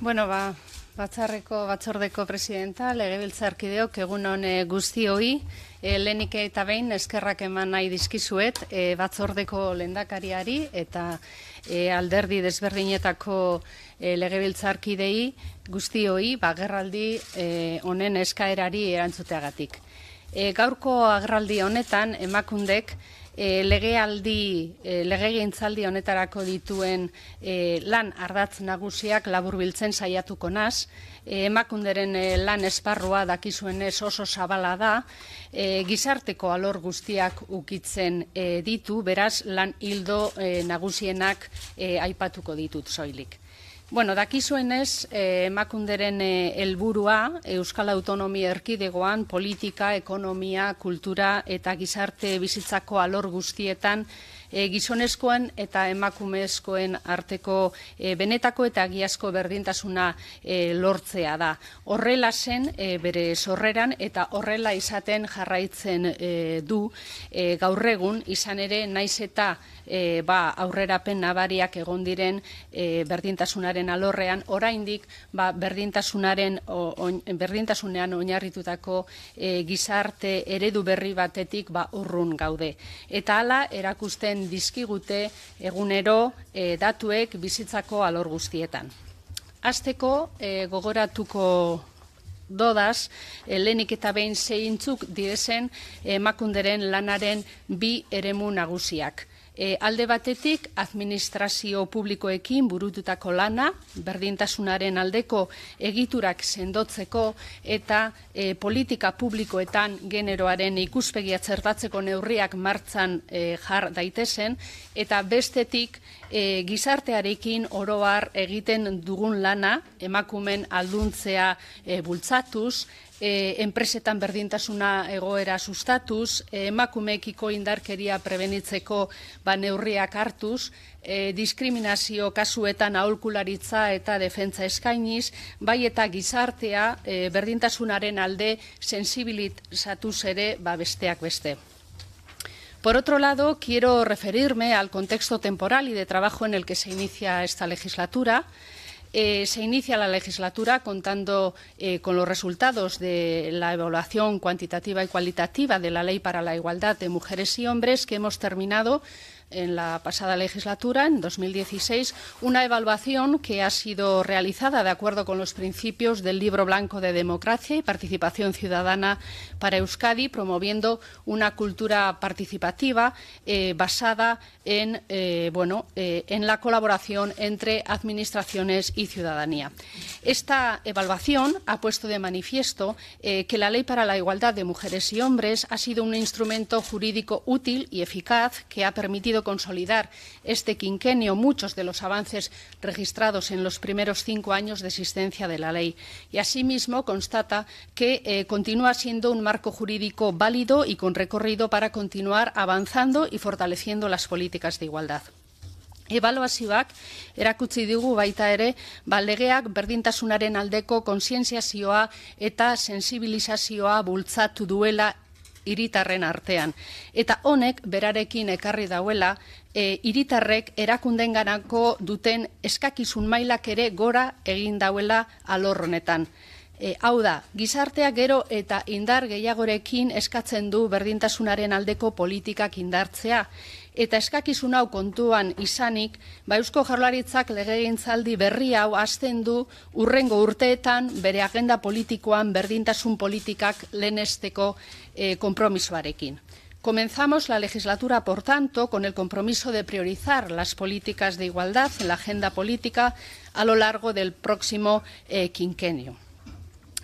Bueno, ba, batzarreko batzordeko presidenta, legebiltzarkideok egun hone eh, guztioi, e, eh, lenike eta behin eskerrak eman nahi dizkizuet, e, batzordeko lehendakariari eta alderdi desberdinetako e, legebiltzarkidei guztioi, ba gerraldi honen e, eskaerari erantzuteagatik. E, gaurko agraldi honetan emakundek e, legealdi eh, legegintzaldi honetarako dituen eh, lan ardatz nagusiak laburbiltzen saiatuko naz e, emakunderen lan esparrua dakizuenez oso zabala da gizarteko alor guztiak ukitzen ditu beraz lan hildo nagusienak aipatuko ditut soilik Bueno, daki ez, eh, emakunderen eh, helburua eh, Euskal Autonomi Erkidegoan, politika, ekonomia, kultura eta gizarte bizitzako alor guztietan, e, gizonezkoan eta emakumezkoen arteko e, benetako eta giazko berdintasuna e, lortzea da. Horrela zen e, bere zorreran eta horrela izaten jarraitzen e, du e, gaurregun izan ere naiz eta e, ba, aurrera nabariak egon diren e, berdintasunaren alorrean oraindik ba, berdintasunaren berdintasunean oinarritutako gizarte eredu berri batetik ba, urrun gaude. Eta hala erakusten dizkigute egunero eh, datuek bizitzako alor guztietan. Azteko eh, gogoratuko dodaz, e, eta behin zeintzuk direzen emakunderen lanaren bi eremu nagusiak. E, alde batetik, administrazio publikoekin burututako lana, berdintasunaren aldeko egiturak sendotzeko eta eh, politika publikoetan generoaren ikuspegia txertatzeko neurriak martzan e, eh, jar daitezen, eta bestetik e, gizartearekin oroar egiten dugun lana, emakumen alduntzea e, bultzatuz, e, enpresetan berdintasuna egoera sustatuz, e, emakumeekiko indarkeria prebenitzeko ba, neurriak hartuz, e, diskriminazio kasuetan aholkularitza eta defentsa eskainiz, bai eta gizartea e, berdintasunaren alde sensibilitzatuz ere ba besteak beste. Por otro lado, quiero referirme al contexto temporal y de trabajo en el que se inicia esta legislatura. Eh, se inicia la legislatura contando eh, con los resultados de la evaluación cuantitativa y cualitativa de la Ley para la Igualdad de Mujeres y Hombres que hemos terminado en la pasada legislatura, en 2016, una evaluación que ha sido realizada de acuerdo con los principios del Libro Blanco de Democracia y Participación Ciudadana para Euskadi, promoviendo una cultura participativa eh, basada en, eh, bueno, eh, en la colaboración entre administraciones y ciudadanía. Esta evaluación ha puesto de manifiesto que la Ley para la Igualdad de Mujeres y Hombres ha sido un instrumento jurídico útil y eficaz que ha permitido consolidar este quinquenio muchos de los avances registrados en los primeros cinco años de existencia de la ley. Y asimismo constata que eh, continúa siendo un marco jurídico válido y con recorrido para continuar avanzando y fortaleciendo las políticas de igualdad. Ebaluazioak erakutsi digu baita ere, berdintasunaren aldeko konsientziazioa eta sensibilizazioa bultzatu duela iritarren artean. Eta honek berarekin ekarri dauela, e, iritarrek erakunden duten eskakizun mailak ere gora egin dauela alorronetan. E, hau da, gizartea gero eta indar gehiagorekin eskatzen du berdintasunaren aldeko politikak indartzea eta eskakizun hau kontuan izanik, ba Eusko Jaurlaritzak legegintzaldi berri hau hasten du urrengo urteetan bere agenda politikoan berdintasun politikak lenesteko eh, konpromisoarekin. Comenzamos la legislatura, por tanto, con el compromiso de priorizar las políticas de igualdad en la agenda política a lo largo del próximo eh, quinquenio.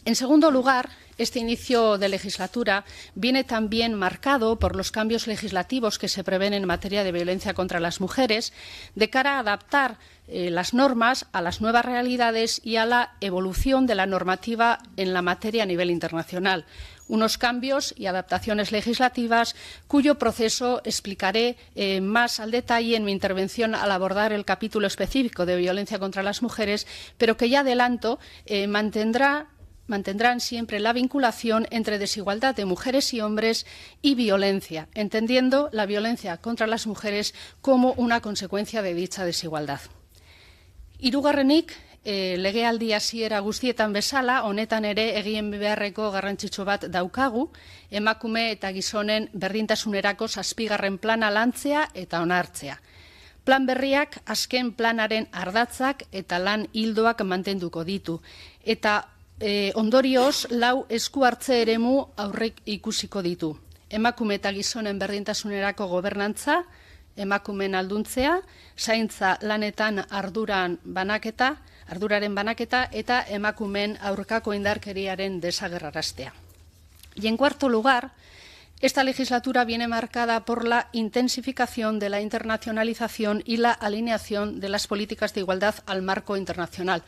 En segundo lugar, este inicio de legislatura viene también marcado por los cambios legislativos que se prevén en materia de violencia contra las mujeres de cara a adaptar eh, las normas a las nuevas realidades y a la evolución de la normativa en la materia a nivel internacional. Unos cambios y adaptaciones legislativas cuyo proceso explicaré eh, más al detalle en mi intervención al abordar el capítulo específico de violencia contra las mujeres, pero que ya adelanto eh, mantendrá mantendrán siempre la vinculación entre desigualdad de mujeres y hombres y violencia, entendiendo la violencia contra las mujeres como una consecuencia de dicha desigualdad. Hirugarrenik, e, legealdi hasiera guztietan bezala, honetan ere egien beharreko garrantzitsu bat daukagu, emakume eta gizonen berdintasunerako zazpigarren plana lantzea eta onartzea. Plan berriak azken planaren ardatzak eta lan hildoak mantenduko ditu, eta e, ondorioz lau esku hartze eremu aurrek ikusiko ditu. Emakume eta gizonen berdintasunerako gobernantza, emakumen alduntzea, zaintza lanetan arduran banaketa, arduraren banaketa eta emakumen aurkako indarkeriaren desagerrarastea. Y en cuarto lugar, esta legislatura viene marcada por la intensificación de la internacionalización y la alineación de las políticas de igualdad al marco internacional.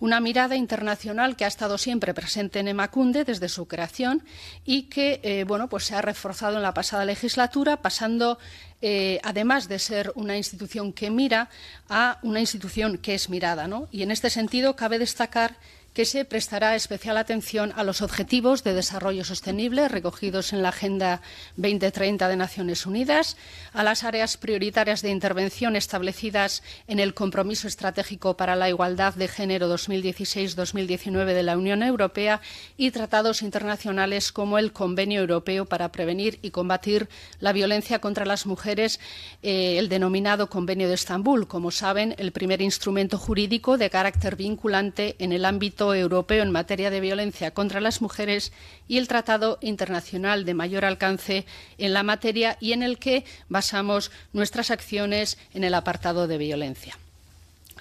una mirada internacional que ha estado siempre presente en Emacunde desde su creación y que eh, bueno, pues se ha reforzado en la pasada legislatura, pasando, eh, además de ser una institución que mira, a una institución que es mirada. ¿no? Y en este sentido cabe destacar se prestará especial atención a los objetivos de desarrollo sostenible recogidos en la Agenda 2030 de Naciones Unidas, a las áreas prioritarias de intervención establecidas en el Compromiso Estratégico para la Igualdad de Género 2016-2019 de la Unión Europea y tratados internacionales como el Convenio Europeo para Prevenir y Combatir la Violencia contra las Mujeres, eh, el denominado Convenio de Estambul, como saben, el primer instrumento jurídico de carácter vinculante en el ámbito Europeo en materia de violencia contra las mujeres y el Tratado Internacional de mayor alcance en la materia y en el que basamos nuestras acciones en el apartado de violencia.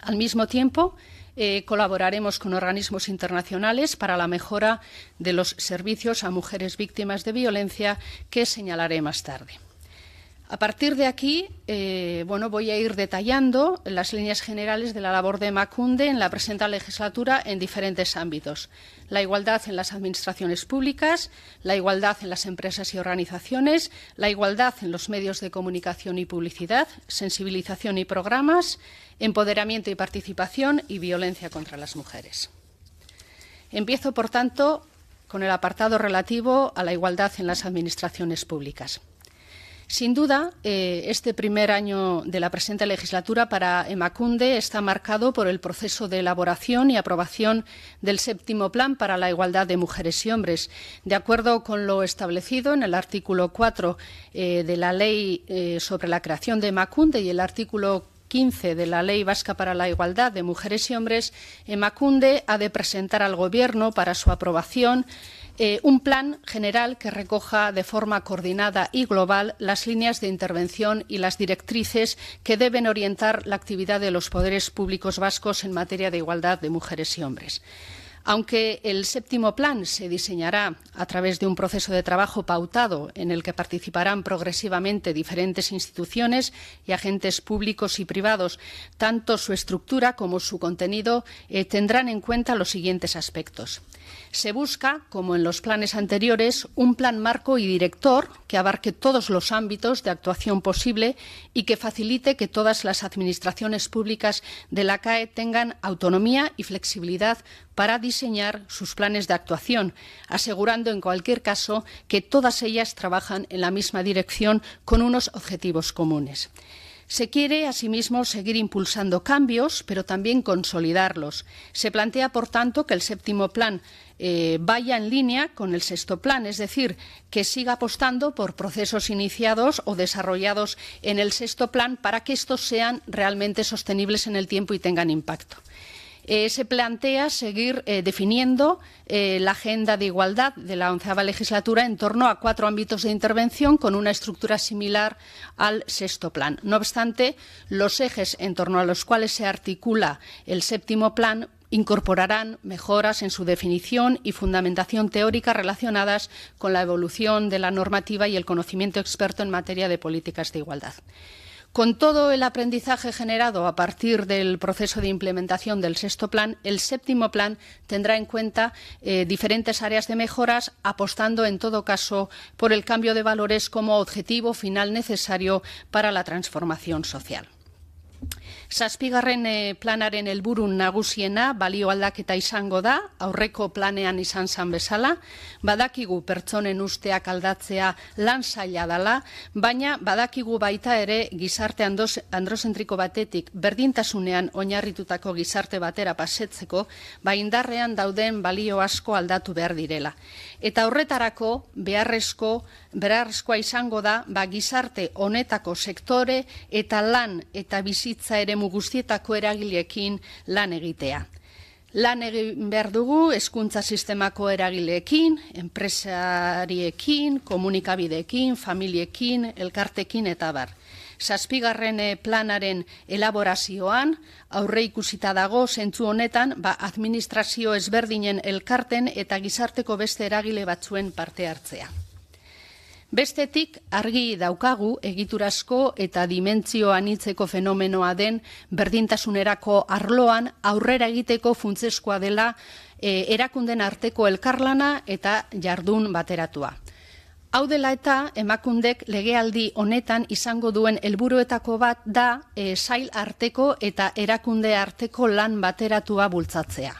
Al mismo tiempo, eh, colaboraremos con organismos internacionales para la mejora de los servicios a mujeres víctimas de violencia que señalaré más tarde. A partir de aquí, eh, bueno, voy a ir detallando las líneas generales de la labor de Macunde en la presente legislatura en diferentes ámbitos. La igualdad en las administraciones públicas, la igualdad en las empresas y organizaciones, la igualdad en los medios de comunicación y publicidad, sensibilización y programas, empoderamiento y participación y violencia contra las mujeres. Empiezo, por tanto, con el apartado relativo a la igualdad en las administraciones públicas. Sin duda, eh, este primer año de la presente legislatura para Emacunde está marcado por el proceso de elaboración y aprobación del séptimo plan para la igualdad de mujeres y hombres. De acuerdo con lo establecido en el artículo 4 eh, de la ley eh, sobre la creación de Emacunde y el artículo 15 de la Ley Vasca para la Igualdad de Mujeres y Hombres, Emacunde ha de presentar al Gobierno para su aprobación eh, un plan general que recoja de forma coordinada y global las líneas de intervención y las directrices que deben orientar la actividad de los poderes públicos vascos en materia de igualdad de mujeres y hombres. Aunque el séptimo plan se diseñará a través de un proceso de trabajo pautado en el que participarán progresivamente diferentes instituciones y agentes públicos y privados, tanto su estructura como su contenido eh, tendrán en cuenta los siguientes aspectos. Se busca, como en los planes anteriores, un plan marco y director que abarque todos los ámbitos de actuación posible y que facilite que todas las administraciones públicas de la CAE tengan autonomía y flexibilidad para diseñar sus planes de actuación, asegurando en cualquier caso que todas ellas trabajan en la misma dirección con unos objetivos comunes. Se quiere, asimismo, seguir impulsando cambios, pero también consolidarlos. Se plantea, por tanto, que el séptimo plan eh, vaya en línea con el sexto plan, es decir, que siga apostando por procesos iniciados o desarrollados en el sexto plan para que estos sean realmente sostenibles en el tiempo y tengan impacto. Eh, se plantea seguir eh, definiendo eh, la agenda de igualdad de la onceava legislatura en torno a cuatro ámbitos de intervención con una estructura similar al sexto plan. No obstante, los ejes en torno a los cuales se articula el séptimo plan incorporarán mejoras en su definición y fundamentación teórica relacionadas con la evolución de la normativa y el conocimiento experto en materia de políticas de igualdad. Con todo el aprendizaje generado a partir del proceso de implementación del sexto plan, el séptimo plan tendrá en cuenta eh, diferentes áreas de mejoras, apostando en todo caso por el cambio de valores como objetivo final necesario para la transformación social. Zazpigarren eh, planaren helburun nagusiena balio aldaketa izango da, aurreko planean izan zan bezala, badakigu pertsonen usteak aldatzea lan zaila dala, baina badakigu baita ere gizarte androzentriko batetik berdintasunean oinarritutako gizarte batera pasetzeko, baindarrean dauden balio asko aldatu behar direla. Eta horretarako beharrezko, beharrezkoa izango da, ba gizarte honetako sektore eta lan eta bizitza ere eremu guztietako eragileekin lan egitea. Lan egin behar dugu hezkuntza sistemako eragileekin, enpresariekin, komunikabideekin, familiekin, elkartekin eta bar. Zazpigarren eh, planaren elaborazioan, aurre ikusita dago zentzu honetan, ba administrazio ezberdinen elkarten eta gizarteko beste eragile batzuen parte hartzea. Bestetik argi daukagu egiturazko eta dimentzio anitzeko fenomenoa den berdintasunerako arloan aurrera egiteko funtzeskoa dela e, erakunden arteko elkarlana eta jardun bateratua. Hau dela eta emakundek legealdi honetan izango duen helburuetako bat da e, sail arteko eta erakunde arteko lan bateratua bultzatzea.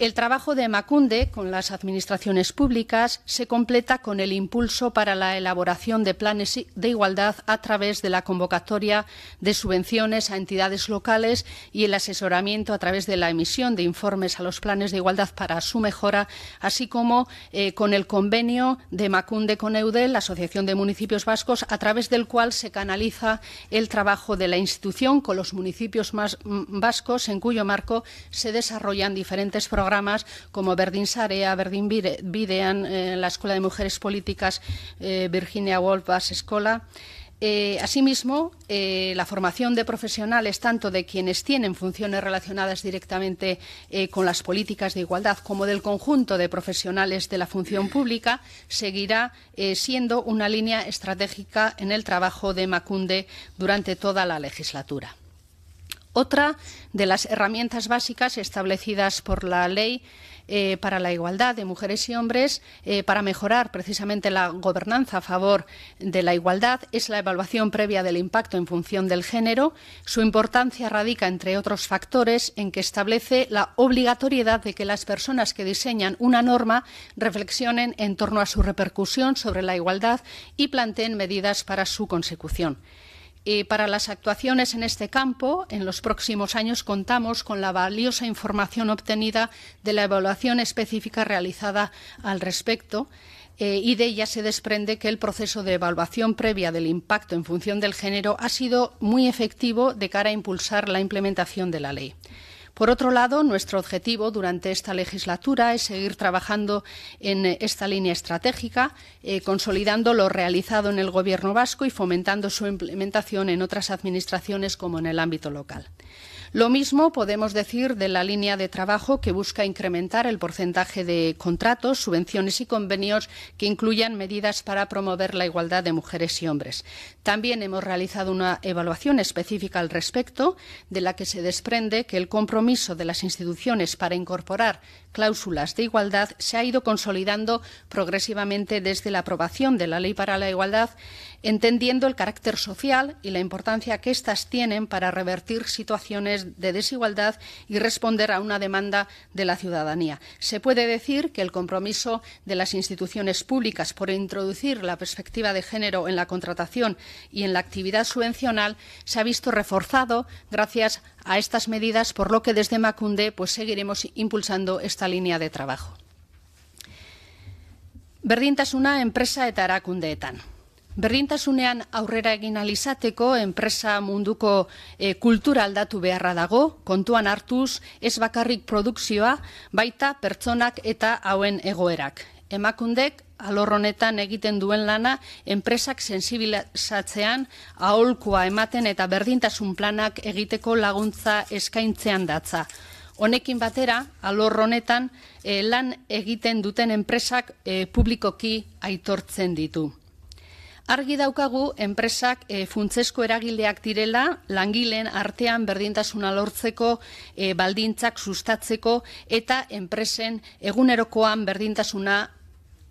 El trabajo de Macunde con las administraciones públicas se completa con el impulso para la elaboración de planes de igualdad a través de la convocatoria de subvenciones a entidades locales y el asesoramiento a través de la emisión de informes a los planes de igualdad para su mejora, así como eh, con el convenio de Macunde con EUDEL, la Asociación de Municipios Vascos, a través del cual se canaliza el trabajo de la institución con los municipios más mm, vascos, en cuyo marco se desarrollan diferentes programas programas como Berdin Sarea, Berdin Bidean, eh, la Escuela de Mujeres Políticas eh, Virginia Woolf Escola. Eh, asimismo, la formación de profesionales, tanto de quienes tienen funciones relacionadas directamente con las políticas de igualdad como del conjunto de profesionales de la función pública, seguirá siendo una línea estratégica en el trabajo de Macunde durante toda la legislatura otra de las herramientas básicas establecidas por la ley eh, para la igualdad de mujeres y hombres eh, para mejorar precisamente la gobernanza a favor de la igualdad es la evaluación previa del impacto en función del género. Su importancia radica, entre otros factores, en que establece la obligatoriedad de que las personas que diseñan una norma reflexionen en torno a su repercusión sobre la igualdad y planteen medidas para su consecución para las actuaciones en este campo, en los próximos años contamos con la valiosa información obtenida de la evaluación específica realizada al respecto. Eh, y de ella se desprende que el proceso de evaluación previa del impacto en función del género ha sido muy efectivo de cara a impulsar la implementación de la ley. Por otro lado, nuestro objetivo durante esta legislatura es seguir trabajando en esta línea estratégica, eh, consolidando lo realizado en el Gobierno vasco y fomentando su implementación en otras administraciones como en el ámbito local. Lo mismo podemos decir de la línea de trabajo que busca incrementar el porcentaje de contratos, subvenciones y convenios que incluyan medidas para promover la igualdad de mujeres y hombres. También hemos realizado una evaluación específica al respecto, de la que se desprende que el compromiso de las instituciones para incorporar cláusulas de igualdad se ha ido consolidando progresivamente desde la aprobación de la Ley para la Igualdad, entendiendo el carácter social y la importancia que éstas tienen para revertir situaciones de desigualdad y responder a una demanda de la ciudadanía. Se puede decir que el compromiso de las instituciones públicas por introducir la perspectiva de género en la contratación y en la actividad subvencional se ha visto reforzado gracias a estas medidas, por lo que desde Macunde pues, seguiremos impulsando esta línea de trabajo. Berdintasuna enpresa eta erakundeetan. Berdintasunean aurrera egin alizateko enpresa munduko e, kultura aldatu beharra dago, kontuan hartuz ez bakarrik produkzioa, baita pertsonak eta hauen egoerak. Emakundek alor honetan egiten duen lana enpresak sensibilizatzean aholkoa ematen eta berdintasun planak egiteko laguntza eskaintzean datza. Honekin batera, alor honetan eh, lan egiten duten enpresak eh, publikoki aitortzen ditu. Argi daukagu enpresak e, eh, funtzesko eragileak direla, langileen artean berdintasuna lortzeko, baldintzak sustatzeko eta enpresen egunerokoan berdintasuna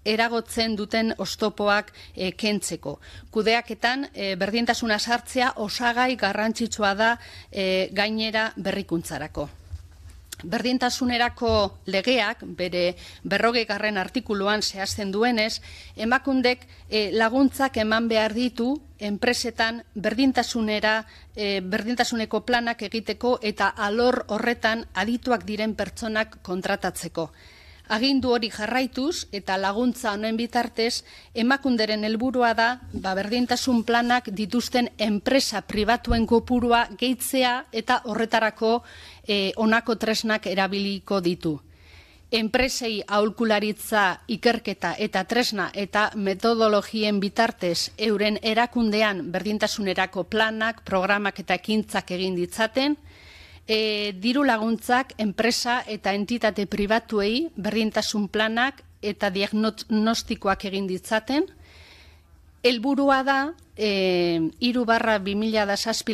eragotzen duten ostopoak eh, kentzeko. Kudeaketan e, berdintasuna sartzea osagai garrantzitsua da eh, gainera berrikuntzarako. Berdintasunerako legeak bere berrogei artikuluan zehazten duenez, emakundek laguntzak eman behar ditu enpresetan berdintasunera berdintasuneko planak egiteko eta alor horretan adituak diren pertsonak kontratatzeko. Agindu hori jarraituz eta laguntza honen bitartez, emakunderen helburua da, ba, planak dituzten enpresa pribatuen kopurua gehitzea eta horretarako e, honako onako tresnak erabiliko ditu. Enpresei aholkularitza ikerketa eta tresna eta metodologien bitartez euren erakundean berdintasunerako planak, programak eta ekintzak egin ditzaten, E diru laguntzak enpresa eta entitate pribatuei berdintasun planak eta diagnostikoak egin ditzaten. Helburua da 3/2007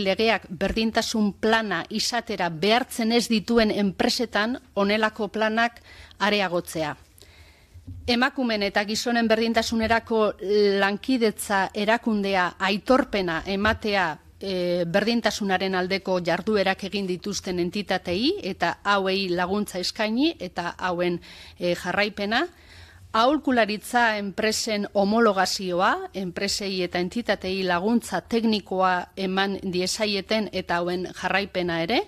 e, legeak berdintasun plana izatera behartzen ez dituen enpresetan honelako planak areagotzea. Emakumen eta gizonen berdintasunerako lankidetza erakundea aitorpena ematea E, berdintasunaren aldeko jarduerak egin dituzten entitatei eta hauei laguntza eskaini eta hauen e, jarraipena aholkularitza enpresen homologazioa enpresei eta entitatei laguntza teknikoa eman diesaieten eta hauen jarraipena ere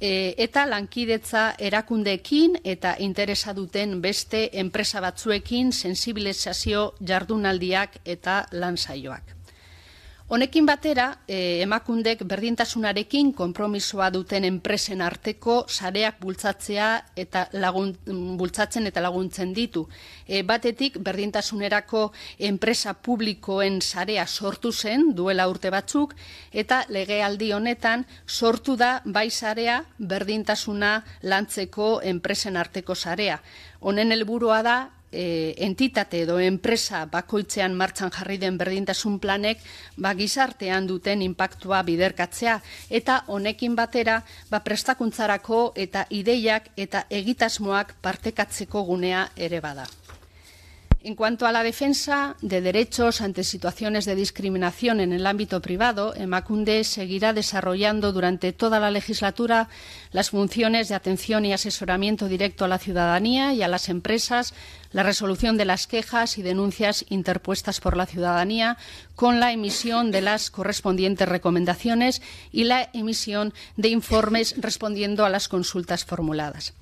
e, eta lankidetza erakundeekin eta interesa duten beste enpresa batzuekin sensibilizazio jardunaldiak eta lansaioak Honekin batera, eh, emakundek berdintasunarekin konpromisoa duten enpresen arteko sareak bultzatzea eta lagun, bultzatzen eta laguntzen ditu. Eh, batetik berdintasunerako enpresa publikoen sarea sortu zen duela urte batzuk eta legealdi honetan sortu da bai sarea berdintasuna lantzeko enpresen arteko sarea. Honen helburua da e, entitate edo enpresa bakoitzean martxan jarri den berdintasun planek ba, gizartean duten inpaktua biderkatzea eta honekin batera ba, prestakuntzarako eta ideiak eta egitasmoak partekatzeko gunea ere bada. En cuanto a la defensa de derechos ante situaciones de discriminación en el ámbito privado, EmaCunde seguirá desarrollando durante toda la legislatura las funciones de atención y asesoramiento directo a la ciudadanía y a las empresas, la resolución de las quejas y denuncias interpuestas por la ciudadanía, con la emisión de las correspondientes recomendaciones y la emisión de informes respondiendo a las consultas formuladas.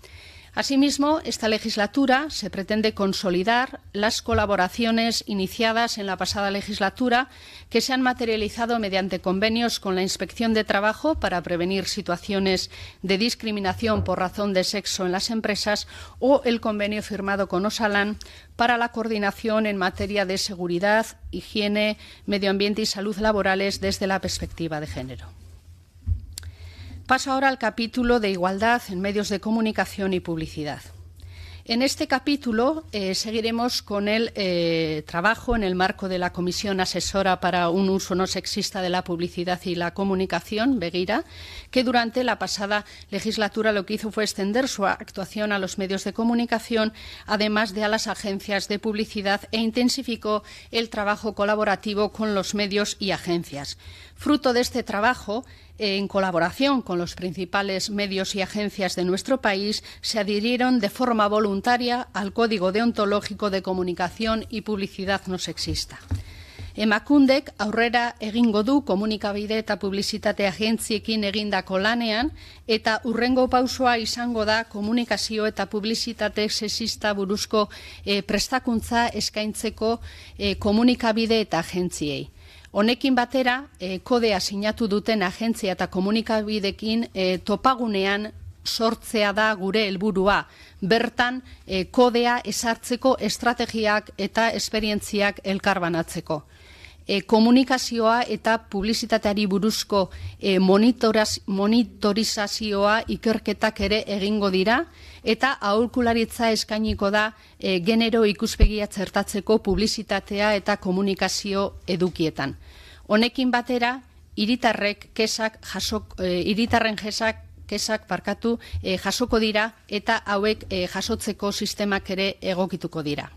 Asimismo, esta legislatura se pretende consolidar las colaboraciones iniciadas en la pasada legislatura que se han materializado mediante convenios con la Inspección de Trabajo para prevenir situaciones de discriminación por razón de sexo en las empresas o el convenio firmado con Osalan para la coordinación en materia de seguridad, higiene, medio ambiente y salud laborales desde la perspectiva de género. Paso ahora al capítulo de igualdad en medios de comunicación y publicidad. En este capítulo eh, seguiremos con el eh, trabajo en el marco de la Comisión Asesora para un Uso No Sexista de la Publicidad y la Comunicación, Beguira, que durante la pasada legislatura lo que hizo fue extender su actuación a los medios de comunicación, además de a las agencias de publicidad, e intensificó el trabajo colaborativo con los medios y agencias. Fruto de este trabajo, en colaboración con los principales medios y agencias de nuestro país, se adhirieron de forma voluntaria al Código Deontológico de Comunicación y Publicidad No Sexista. Emakundek aurrera egingo du komunikabide eta publizitate agentziekin egindako lanean eta urrengo pausoa izango da komunikazio eta publizitate sexista buruzko e, prestakuntza eskaintzeko e, komunikabide eta Honekin batera, eh, kodea sinatu duten agentzia eta komunikabidekin eh, topagunean sortzea da gure helburua, bertan eh, kodea esartzeko estrategiak eta esperientziak elkarbanatzeko. E komunikazioa eta publizitateari buruzko e, monitorizazioa ikerketak ere egingo dira eta aholkularitza eskainiko da e, genero ikuspegia zertatzeko publizitatea eta komunikazio edukietan. Honekin batera hiritarrek kesak jasok e, hiritarren jesak kesak parkatu e, jasoko dira eta hauek jasotzeko sistemak ere egokituko dira.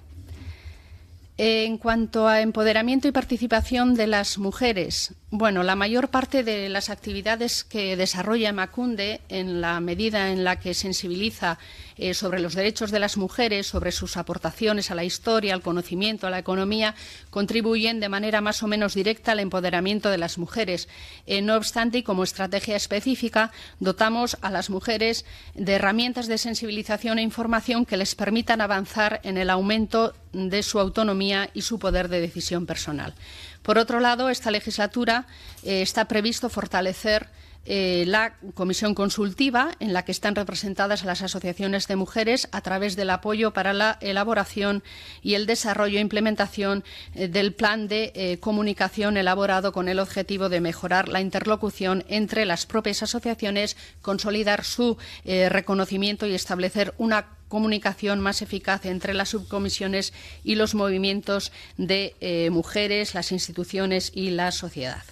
En cuanto a empoderamiento y participación de las mujeres, bueno, la mayor parte de las actividades que desarrolla Macunde, en la medida en la que sensibiliza eh, sobre los derechos de las mujeres, sobre sus aportaciones a la historia, al conocimiento, a la economía, contribuyen de manera más o menos directa al empoderamiento de las mujeres. Eh, no obstante, y como estrategia específica, dotamos a las mujeres de herramientas de sensibilización e información que les permitan avanzar en el aumento de su autonomía y su poder de decisión personal. Por otro lado, esta legislatura eh, está previsto fortalecer eh, la comisión consultiva en la que están representadas las asociaciones de mujeres a través del apoyo para la elaboración y el desarrollo e implementación eh, del plan de eh, comunicación elaborado con el objetivo de mejorar la interlocución entre las propias asociaciones, consolidar su reconocimiento y establecer una comunicación más eficaz entre las subcomisiones y los movimientos de mujeres, las instituciones y la sociedad.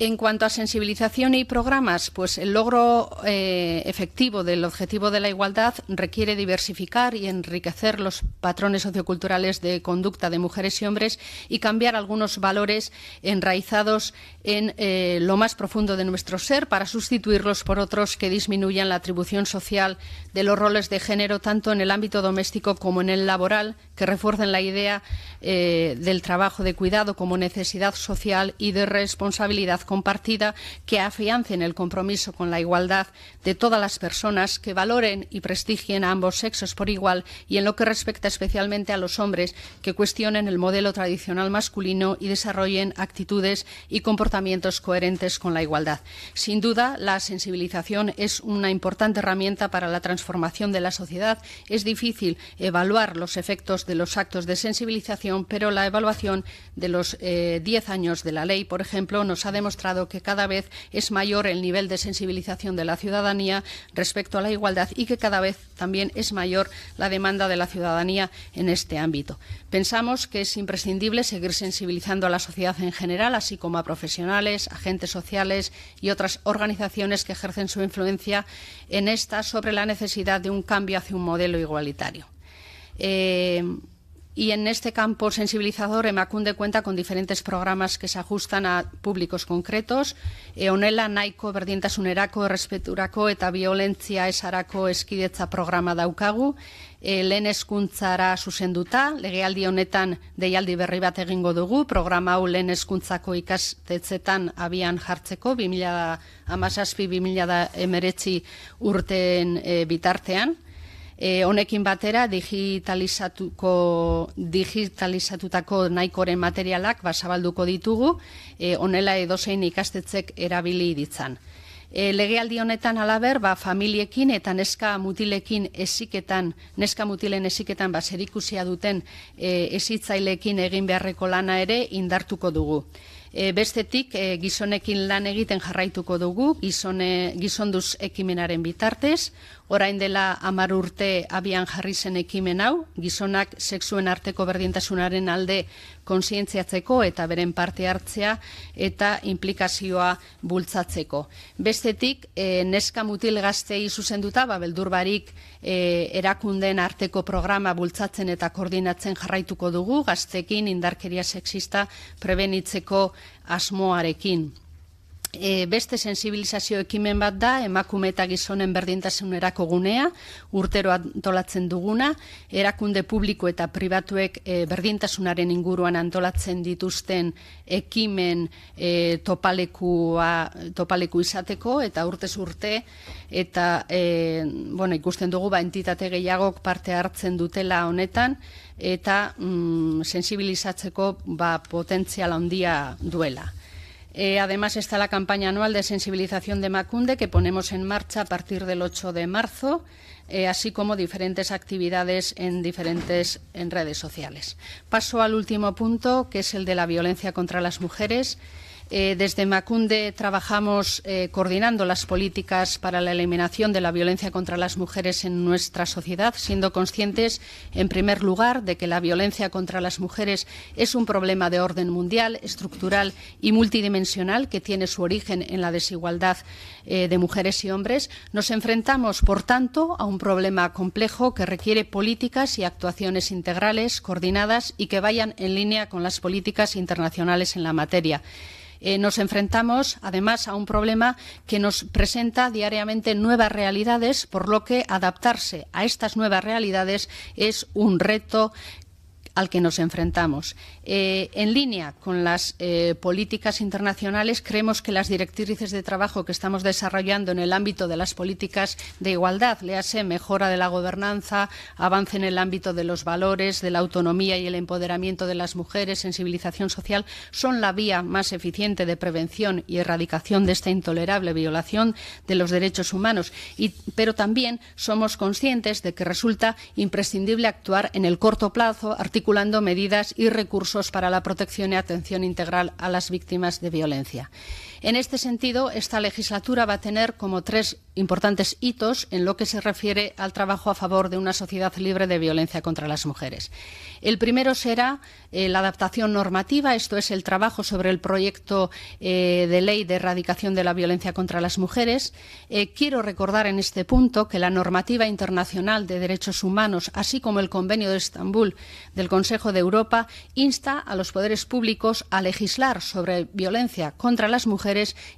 En cuanto a sensibilización y programas, pues el logro eh, efectivo del objetivo de la igualdad requiere diversificar y enriquecer los patrones socioculturales de conducta de mujeres y hombres y cambiar algunos valores enraizados en eh, lo más profundo de nuestro ser para sustituirlos por otros que disminuyan la atribución social de los roles de género tanto en el ámbito doméstico como en el laboral, que refuercen la idea eh, del trabajo de cuidado como necesidad social y de responsabilidad compartida que afiancen el compromiso con la igualdad de todas las personas, que valoren y prestigien a ambos sexos por igual y en lo que respecta especialmente a los hombres, que cuestionen el modelo tradicional masculino y desarrollen actitudes y comportamientos coherentes con la igualdad. Sin duda, la sensibilización es una importante herramienta para la transformación de la sociedad. Es difícil evaluar los efectos de los actos de sensibilización, pero la evaluación de los eh, diez años de la ley, por ejemplo, nos ha demostrado demostrado que cada vez es mayor el nivel de sensibilización de la ciudadanía respecto a la igualdad y que cada vez también es mayor la demanda de la ciudadanía en este ámbito. Pensamos que es imprescindible seguir sensibilizando a la sociedad en general, así como a profesionales, agentes sociales y otras organizaciones que ejercen su influencia en esta sobre la necesidad de un cambio hacia un modelo igualitario. Eh, Y en este campo sensibilizador, Emacunde cuenta con diferentes programas que se ajustan a públicos concretos. Eonela, Naiko, Berdintasunerako, Respeturako eta Violentzia Esarako Eskidetza programa daukagu. E, lehen eskuntzara zuzenduta, legealdi honetan deialdi berri bat egingo dugu, programa hau lehen ikastetzetan abian jartzeko, 2000 amazazpi, 2000 emeretzi urten e, bitartean e, honekin batera digitalizatuko digitalizatutako naikoren materialak basabalduko ditugu e, onela edozein ikastetzek erabili ditzan. E, legealdi honetan alaber ba, familiekin eta neska mutilekin esiketan neska mutilen esiketan baserikusia duten e, esitzailekin egin beharreko lana ere indartuko dugu e, bestetik e, gizonekin lan egiten jarraituko dugu, gizone, gizonduz ekimenaren bitartez, orain dela amar urte abian jarri zen ekimen hau, gizonak sexuen arteko berdintasunaren alde konsientziatzeko eta beren parte hartzea eta implikazioa bultzatzeko. Bestetik, e, neska mutil gaztei zuzenduta, ba, beldurbarik e, eh, erakunden arteko programa bultzatzen eta koordinatzen jarraituko dugu, gaztekin indarkeria sexista prebenitzeko asmoarekin. E, beste sensibilizazio ekimen bat da, emakume eta gizonen berdintasunerako gunea, urtero antolatzen duguna, erakunde publiko eta pribatuek e, berdintasunaren inguruan antolatzen dituzten ekimen e, topalekua, topaleku izateko, eta urtez urte, eta e, bueno, ikusten dugu ba, entitate gehiagok parte hartzen dutela honetan, eta mm, sensibilizatzeko ba, potentziala handia duela. Eh, además está la campaña anual de sensibilización de Macunde que ponemos en marcha a partir del 8 de marzo, eh, así como diferentes actividades en diferentes en redes sociales. Paso al último punto, que es el de la violencia contra las mujeres. Eh, desde Macunde trabajamos eh, coordinando las políticas para la eliminación de la violencia contra las mujeres en nuestra sociedad, siendo conscientes, en primer lugar, de que la violencia contra las mujeres es un problema de orden mundial, estructural y multidimensional que tiene su origen en la desigualdad eh, de mujeres y hombres. Nos enfrentamos, por tanto, a un problema complejo que requiere políticas y actuaciones integrales, coordinadas y que vayan en línea con las políticas internacionales en la materia. Eh, nos enfrentamos además a un problema que nos presenta diariamente nuevas realidades, por lo que adaptarse a estas nuevas realidades es un reto al que nos enfrentamos. Eh, en línea con las eh, políticas internacionales, creemos que las directrices de trabajo que estamos desarrollando en el ámbito de las políticas de igualdad, LEASE, mejora de la gobernanza, avance en el ámbito de los valores, de la autonomía y el empoderamiento de las mujeres, sensibilización social, son la vía más eficiente de prevención y erradicación de esta intolerable violación de los derechos humanos. pero también somos conscientes de que resulta imprescindible actuar en el corto plazo, medidas y recursos para la protección y atención integral a las víctimas de violencia. En este sentido, esta legislatura va a tener como tres importantes hitos en lo que se refiere al trabajo a favor de una sociedad libre de violencia contra las mujeres. El primero será eh, la adaptación normativa, esto es el trabajo sobre el proyecto eh, de ley de erradicación de la violencia contra las mujeres. Eh, quiero recordar en este punto que la normativa internacional de derechos humanos, así como el Convenio de Estambul del Consejo de Europa, insta a los poderes públicos a legislar sobre violencia contra las mujeres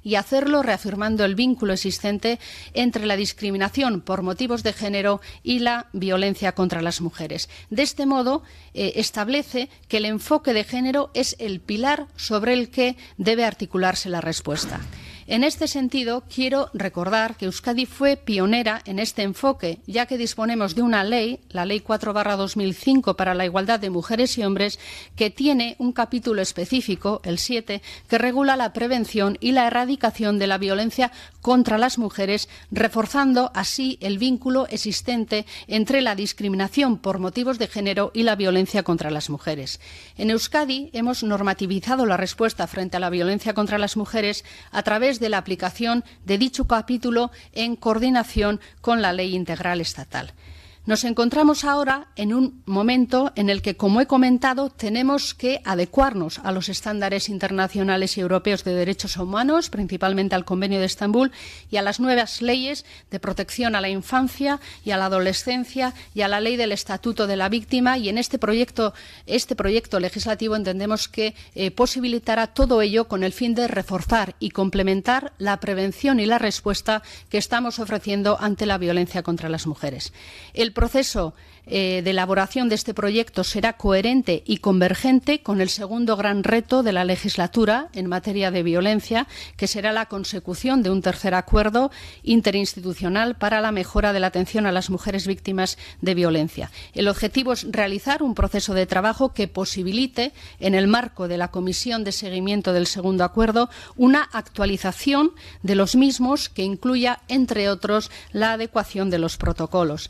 y hacerlo reafirmando el vínculo existente entre la discriminación por motivos de género y la violencia contra las mujeres. De este modo, eh, establece que el enfoque de género es el pilar sobre el que debe articularse la respuesta. En este sentido, quiero recordar que Euskadi fue pionera en este enfoque, ya que disponemos de una ley, la Ley 4-2005 para la igualdad de mujeres y hombres, que tiene un capítulo específico, el 7, que regula la prevención y la erradicación de la violencia contra las mujeres, reforzando así el vínculo existente entre la discriminación por motivos de género y la violencia contra las mujeres. En Euskadi hemos normativizado la respuesta frente a la violencia contra las mujeres a través de la aplicación de dicho capítulo en coordinación con la Ley Integral Estatal. Nos encontramos ahora en un momento en el que, como he comentado, tenemos que adecuarnos a los estándares internacionales y europeos de derechos humanos, principalmente al Convenio de Estambul, y a las nuevas leyes de protección a la infancia y a la adolescencia y a la ley del Estatuto de la Víctima. Y en este proyecto, este proyecto legislativo entendemos que eh, posibilitará todo ello con el fin de reforzar y complementar la prevención y la respuesta que estamos ofreciendo ante la violencia contra las mujeres el proceso eh, de elaboración de este proyecto será coherente y convergente con el segundo gran reto de la legislatura en materia de violencia, que será la consecución de un tercer acuerdo interinstitucional para la mejora de la atención a las mujeres víctimas de violencia. El objetivo es realizar un proceso de trabajo que posibilite, en el marco de la Comisión de Seguimiento del Segundo Acuerdo, una actualización de los mismos que incluya, entre otros, la adecuación de los protocolos.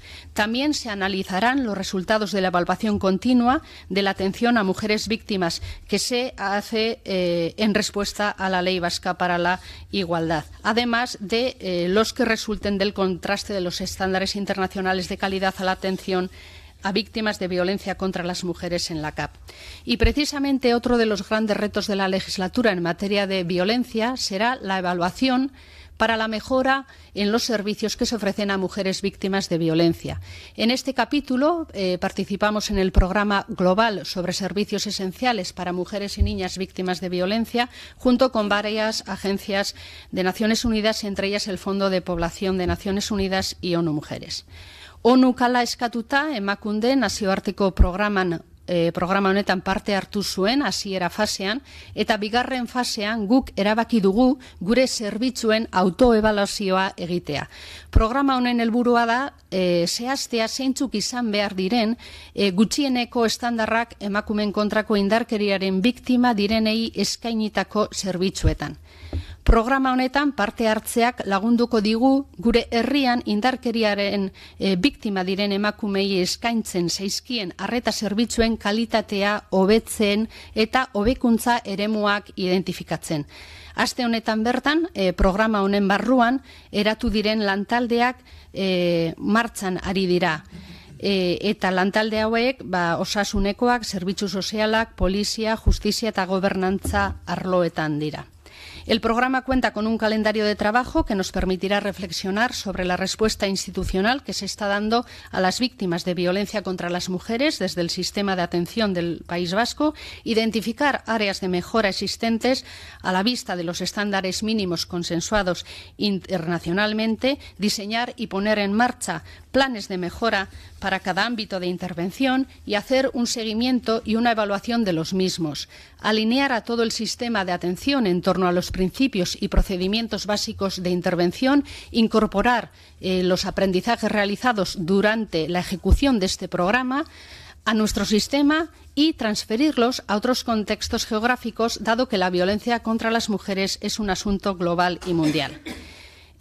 También se analizarán los resultados de la evaluación continua de la atención a mujeres víctimas que se hace eh, en respuesta a la Ley Vasca para la Igualdad, además de eh, los que resulten del contraste de los estándares internacionales de calidad a la atención a víctimas de violencia contra las mujeres en la CAP. Y precisamente otro de los grandes retos de la legislatura en materia de violencia será la evaluación para la mejora en los servicios que se ofrecen a mujeres víctimas de violencia. En este capítulo eh, participamos en el programa global sobre servicios esenciales para mujeres y niñas víctimas de violencia, junto con varias agencias de Naciones Unidas, entre ellas el Fondo de Población de Naciones Unidas y ONU Mujeres. ONU kala eskatuta emakunde nazioarteko programan e, programa honetan parte hartu zuen hasiera fasean eta bigarren fasean guk erabaki dugu gure zerbitzuen autoevaluazioa egitea. Programa honen helburua da e, zehaztea zeintzuk izan behar diren e, gutxieneko estandarrak emakumen kontrako indarkeriaren biktima direnei eskainitako zerbitzuetan. Programa honetan parte hartzeak lagunduko digu gure herrian indarkeriaren e, biktima diren emakumei eskaintzen zaizkien arreta zerbitzuen kalitatea hobetzen eta hobekuntza eremuak identifikatzen. Aste honetan bertan, e, programa honen barruan eratu diren lantaldeak e, martzan ari dira. E, eta lantalde hauek ba, osasunekoak, zerbitzu sozialak, polizia, justizia eta gobernantza arloetan dira. El programa cuenta con un calendario de trabajo que nos permitirá reflexionar sobre la respuesta institucional que se está dando a las víctimas de violencia contra las mujeres desde el sistema de atención del País Vasco, identificar áreas de mejora existentes a la vista de los estándares mínimos consensuados internacionalmente, diseñar y poner en marcha planes de mejora para cada ámbito de intervención y hacer un seguimiento y una evaluación de los mismos, alinear a todo el sistema de atención en torno a los principios y procedimientos básicos de intervención, incorporar eh, los aprendizajes realizados durante la ejecución de este programa, a nuestro sistema y transferirlos a otros contextos geográficos, dado que la violencia contra las mujeres es un asunto global y mundial.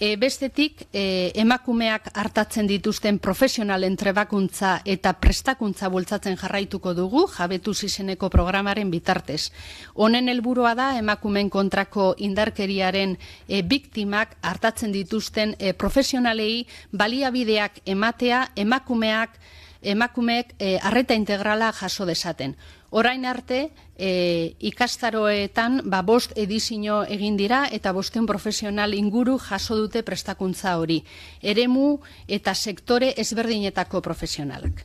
E, bestetik, e, emakumeak hartatzen dituzten profesionalen trebakuntza eta prestakuntza bultzatzen jarraituko dugu, jabetu zizeneko programaren bitartez. Honen helburua da, emakumen kontrako indarkeriaren e, biktimak hartatzen dituzten e, profesionalei baliabideak ematea, emakumeak, emakumeek harreta e, integrala jaso desaten. Orain arte, e, ikastaroetan ba, bost edizino egin dira eta bosten profesional inguru jaso dute prestakuntza hori. Eremu eta sektore ezberdinetako profesionalak.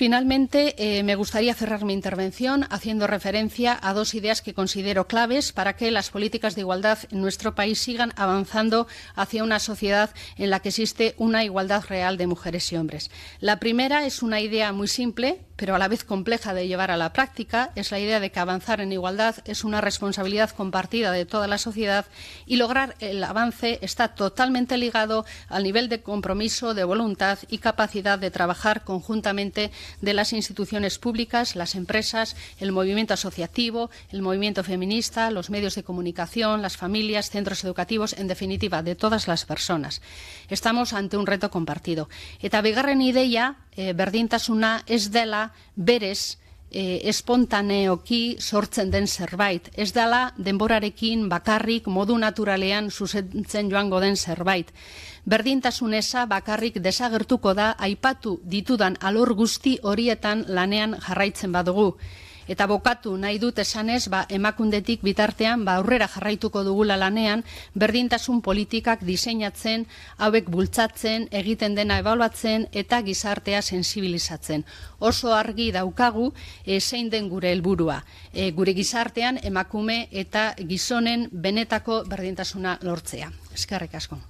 Finalmente, eh, me gustaría cerrar mi intervención haciendo referencia a dos ideas que considero claves para que las políticas de igualdad en nuestro país sigan avanzando hacia una sociedad en la que existe una igualdad real de mujeres y hombres. La primera es una idea muy simple, pero a la vez compleja de llevar a la práctica, es la idea de que avanzar en igualdad es una responsabilidad compartida de toda la sociedad y lograr el avance está totalmente ligado al nivel de compromiso, de voluntad y capacidad de trabajar conjuntamente de las instituciones públicas, las empresas, el movimiento asociativo, el movimiento feminista, los medios de comunicación, las familias, centros educativos, en definitiva, de todas las personas. Estamos ante un reto compartido. Eta bigarren ideia, eh, berdintasuna, ez dela berez eh, espontaneoki sortzen den zerbait. Ez dela denborarekin bakarrik modu naturalean susentzen joango den zerbait berdintasun esa bakarrik desagertuko da aipatu ditudan alor guzti horietan lanean jarraitzen badugu. Eta bokatu nahi dut esanez, ba, emakundetik bitartean ba, aurrera jarraituko dugula lanean, berdintasun politikak diseinatzen, hauek bultzatzen, egiten dena ebaluatzen eta gizartea sensibilizatzen. Oso argi daukagu eh, zein den gure helburua. Eh, gure gizartean emakume eta gizonen benetako berdintasuna lortzea. Eskerrik asko.